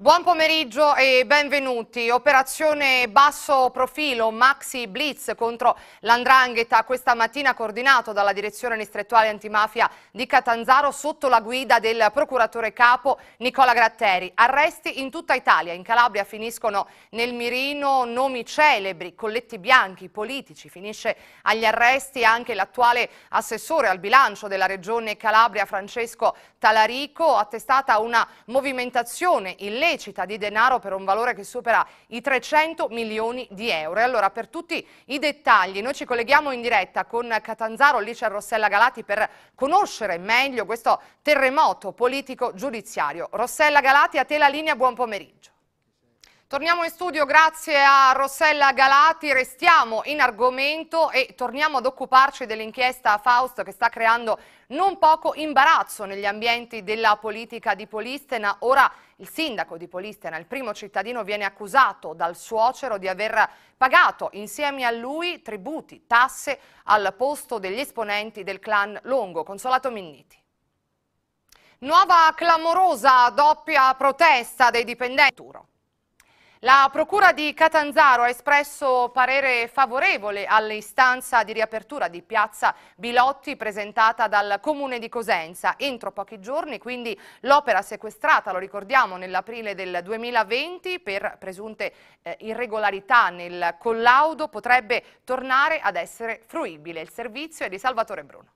Buon pomeriggio e benvenuti. Operazione basso profilo Maxi Blitz contro l'Andrangheta questa mattina coordinato dalla direzione distrettuale antimafia di Catanzaro sotto la guida del procuratore capo Nicola Gratteri. Arresti in tutta Italia, in Calabria finiscono nel mirino nomi celebri, colletti bianchi, politici. Finisce agli arresti anche l'attuale assessore al bilancio della regione Calabria Francesco Talarico, attestata una movimentazione illegale illecita di denaro per un valore che supera i 300 milioni di euro. E allora per tutti i dettagli noi ci colleghiamo in diretta con Catanzaro, lì c'è Rossella Galati per conoscere meglio questo terremoto politico-giudiziario. Rossella Galati, a te la linea, buon pomeriggio. Torniamo in studio grazie a Rossella Galati, restiamo in argomento e torniamo ad occuparci dell'inchiesta Faust che sta creando non poco imbarazzo negli ambienti della politica di Polistena. Ora il sindaco di Polistena, il primo cittadino, viene accusato dal suocero di aver pagato insieme a lui tributi, tasse al posto degli esponenti del clan Longo, Consolato Minniti. Nuova clamorosa doppia protesta dei dipendenti. La Procura di Catanzaro ha espresso parere favorevole all'istanza di riapertura di piazza Bilotti presentata dal Comune di Cosenza. Entro pochi giorni quindi l'opera sequestrata, lo ricordiamo, nell'aprile del 2020 per presunte eh, irregolarità nel collaudo potrebbe tornare ad essere fruibile. Il servizio è di Salvatore Bruno.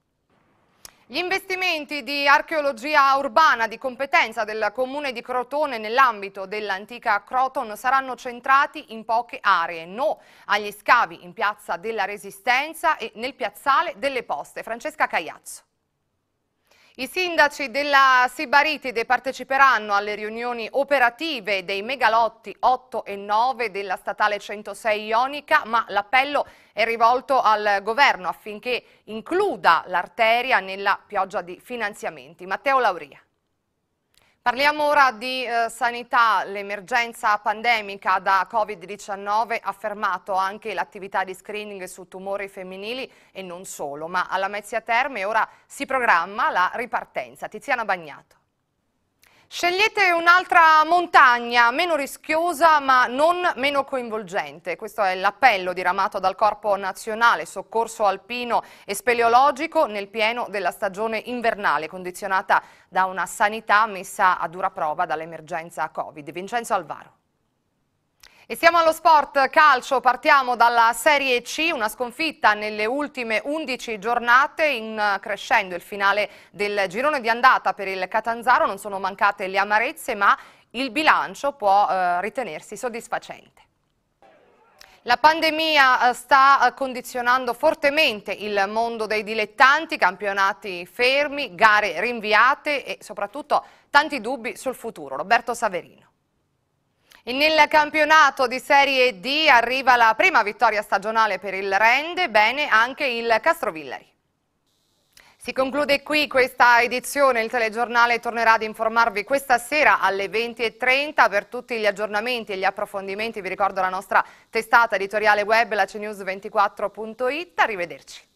Gli investimenti di archeologia urbana di competenza del comune di Crotone nell'ambito dell'antica Croton saranno centrati in poche aree. No agli scavi in piazza della Resistenza e nel piazzale delle Poste. Francesca Cagliazzo. I sindaci della Sibaritide parteciperanno alle riunioni operative dei megalotti 8 e 9 della statale 106 Ionica, ma l'appello è rivolto al governo affinché includa l'arteria nella pioggia di finanziamenti. Matteo Lauria. Parliamo ora di eh, sanità. L'emergenza pandemica da Covid-19 ha fermato anche l'attività di screening su tumori femminili e non solo, ma alla Mezzia Terme ora si programma la ripartenza. Tiziana Bagnato. Scegliete un'altra montagna, meno rischiosa ma non meno coinvolgente. Questo è l'appello diramato dal Corpo Nazionale Soccorso Alpino e Speleologico nel pieno della stagione invernale, condizionata da una sanità messa a dura prova dall'emergenza Covid. Vincenzo Alvaro. E siamo allo sport calcio, partiamo dalla Serie C, una sconfitta nelle ultime 11 giornate in crescendo il finale del girone di andata per il Catanzaro, non sono mancate le amarezze ma il bilancio può eh, ritenersi soddisfacente. La pandemia eh, sta eh, condizionando fortemente il mondo dei dilettanti, campionati fermi, gare rinviate e soprattutto tanti dubbi sul futuro. Roberto Saverino. Nel campionato di Serie D arriva la prima vittoria stagionale per il Rende, bene anche il Castrovillari. Si conclude qui questa edizione, il telegiornale tornerà ad informarvi questa sera alle 20.30 per tutti gli aggiornamenti e gli approfondimenti, vi ricordo la nostra testata editoriale web, la cnews24.it, arrivederci.